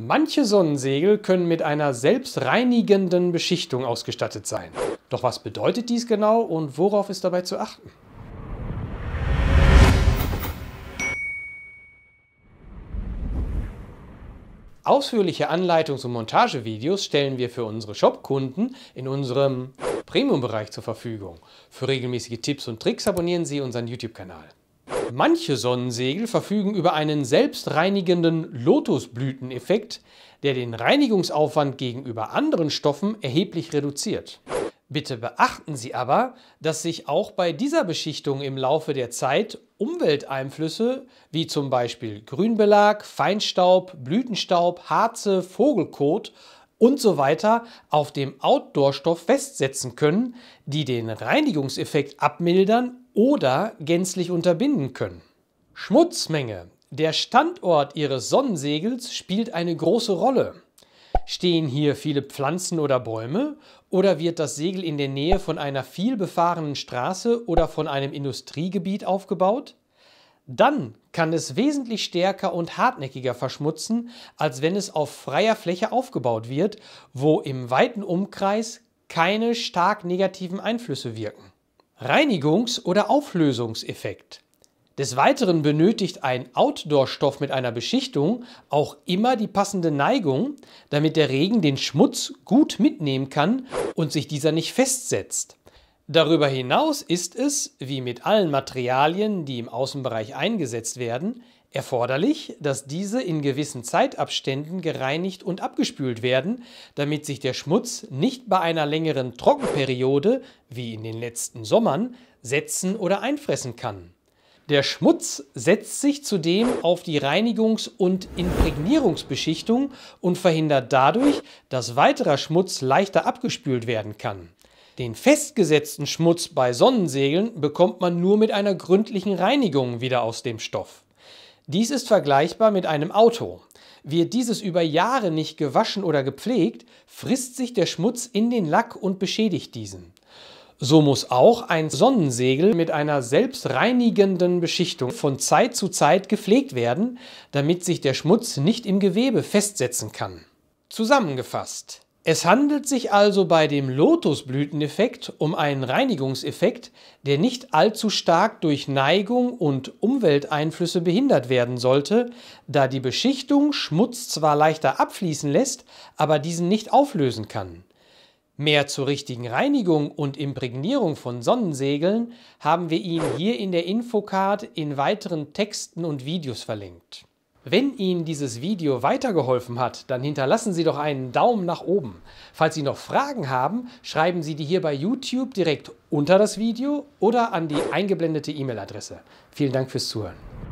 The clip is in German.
Manche Sonnensegel können mit einer selbstreinigenden Beschichtung ausgestattet sein. Doch was bedeutet dies genau und worauf ist dabei zu achten? Ausführliche Anleitungs- und Montagevideos stellen wir für unsere Shop-Kunden in unserem Premium-Bereich zur Verfügung. Für regelmäßige Tipps und Tricks abonnieren Sie unseren YouTube-Kanal. Manche Sonnensegel verfügen über einen selbstreinigenden Lotusblüteneffekt, der den Reinigungsaufwand gegenüber anderen Stoffen erheblich reduziert. Bitte beachten Sie aber, dass sich auch bei dieser Beschichtung im Laufe der Zeit Umwelteinflüsse wie zum Beispiel Grünbelag, Feinstaub, Blütenstaub, Harze, Vogelkot und so weiter auf dem Outdoor-Stoff festsetzen können, die den Reinigungseffekt abmildern oder gänzlich unterbinden können. Schmutzmenge. Der Standort Ihres Sonnensegels spielt eine große Rolle. Stehen hier viele Pflanzen oder Bäume? Oder wird das Segel in der Nähe von einer vielbefahrenen Straße oder von einem Industriegebiet aufgebaut? Dann kann es wesentlich stärker und hartnäckiger verschmutzen, als wenn es auf freier Fläche aufgebaut wird, wo im weiten Umkreis keine stark negativen Einflüsse wirken. Reinigungs- oder Auflösungseffekt. Des Weiteren benötigt ein Outdoor-Stoff mit einer Beschichtung auch immer die passende Neigung, damit der Regen den Schmutz gut mitnehmen kann und sich dieser nicht festsetzt. Darüber hinaus ist es, wie mit allen Materialien, die im Außenbereich eingesetzt werden, Erforderlich, dass diese in gewissen Zeitabständen gereinigt und abgespült werden, damit sich der Schmutz nicht bei einer längeren Trockenperiode, wie in den letzten Sommern, setzen oder einfressen kann. Der Schmutz setzt sich zudem auf die Reinigungs- und Imprägnierungsbeschichtung und verhindert dadurch, dass weiterer Schmutz leichter abgespült werden kann. Den festgesetzten Schmutz bei Sonnensegeln bekommt man nur mit einer gründlichen Reinigung wieder aus dem Stoff. Dies ist vergleichbar mit einem Auto. Wird dieses über Jahre nicht gewaschen oder gepflegt, frisst sich der Schmutz in den Lack und beschädigt diesen. So muss auch ein Sonnensegel mit einer selbstreinigenden Beschichtung von Zeit zu Zeit gepflegt werden, damit sich der Schmutz nicht im Gewebe festsetzen kann. Zusammengefasst. Es handelt sich also bei dem Lotusblüteneffekt um einen Reinigungseffekt, der nicht allzu stark durch Neigung und Umwelteinflüsse behindert werden sollte, da die Beschichtung Schmutz zwar leichter abfließen lässt, aber diesen nicht auflösen kann. Mehr zur richtigen Reinigung und Imprägnierung von Sonnensegeln haben wir Ihnen hier in der Infocard in weiteren Texten und Videos verlinkt. Wenn Ihnen dieses Video weitergeholfen hat, dann hinterlassen Sie doch einen Daumen nach oben. Falls Sie noch Fragen haben, schreiben Sie die hier bei YouTube direkt unter das Video oder an die eingeblendete E-Mail-Adresse. Vielen Dank fürs Zuhören.